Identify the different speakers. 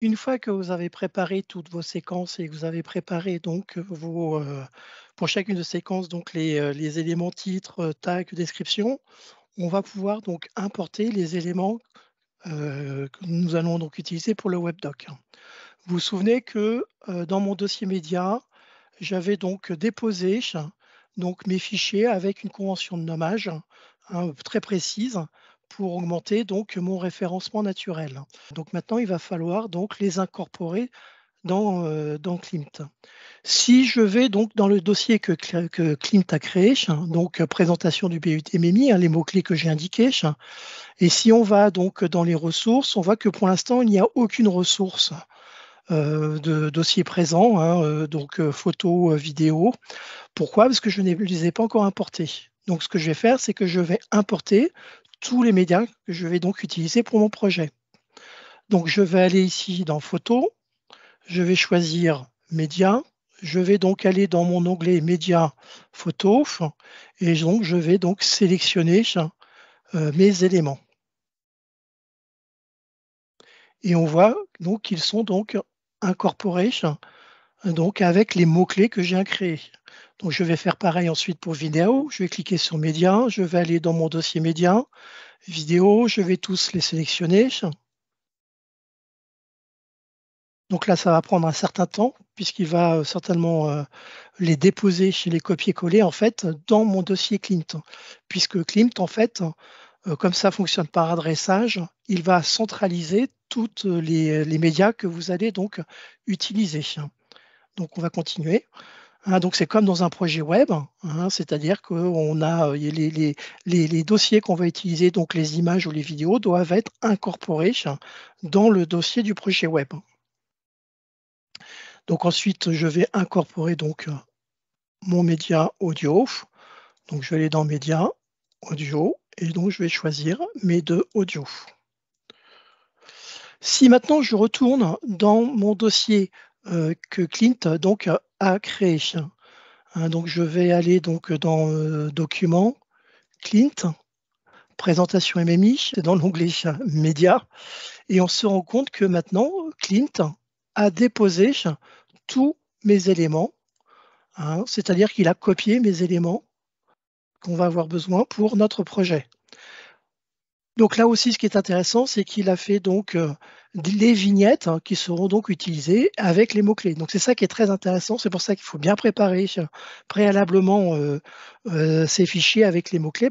Speaker 1: Une fois que vous avez préparé toutes vos séquences et que vous avez préparé donc euh, vos, euh, pour chacune de séquences donc les, euh, éléments titre, tag, description, on va pouvoir donc importer les éléments que nous allons donc utiliser pour le webdoc. Vous vous souvenez que dans mon dossier média, j'avais donc déposé donc, mes fichiers avec une convention de nommage hein, très précise pour augmenter donc mon référencement naturel. Donc maintenant, il va falloir donc les incorporer dans, euh, Si je vais donc dans le dossier que, que a créé, donc présentation du BUT hein, les mots-clés que j'ai indiqués, et si on va donc dans les ressources, on voit que pour l'instant, il n'y a aucune ressource euh, de dossier présent, hein, euh, donc photo, vidéo. Pourquoi Parce que je ne les ai pas encore importés. Donc ce que je vais faire, c'est que je vais importer tous les médias que je vais donc utiliser pour mon projet. Donc je vais aller ici dans Photos, je vais choisir Médias, je vais donc aller dans mon onglet Médias Photos, et donc je vais donc sélectionner euh, mes éléments. Et on voit donc qu'ils sont donc incorporés donc avec les mots-clés que j'ai créés. Donc je vais faire pareil ensuite pour vidéo. Je vais cliquer sur médias, je vais aller dans mon dossier médias, vidéo, je vais tous les sélectionner. Donc là, ça va prendre un certain temps puisqu'il va euh, certainement euh, les déposer chez les copier-coller en fait dans mon dossier Clint, puisque Clint en fait, euh, comme ça fonctionne par adressage, il va centraliser tous les, les médias que vous allez donc utiliser. Donc on va continuer. Hein, donc c'est comme dans un projet web, hein, c'est-à-dire que euh, les, dossiers qu'on va utiliser, donc les images ou les vidéos, doivent être incorporés dans le dossier du projet web. Donc ensuite, je vais incorporer donc euh, mon média audio. Donc je vais aller dans Média, Audio, et donc je vais choisir mes deux audio. Si maintenant je retourne dans mon dossier euh, que Clint donc, a créé. Hein, donc je vais aller donc, dans euh, Documents, Clint, Présentation MMI, dans l'onglet Média, et on se rend compte que maintenant, Clint a déposé tous mes éléments, hein, c'est-à-dire qu'il a copié mes éléments qu'on va avoir besoin pour notre projet. Donc là aussi, ce qui est intéressant, c'est qu'il a fait donc euh, les vignettes hein, qui seront donc utilisées avec les mots-clés. Donc c'est ça qui est très intéressant. C'est pour ça qu'il faut bien préparer euh, préalablement euh, ces fichiers avec les mots-clés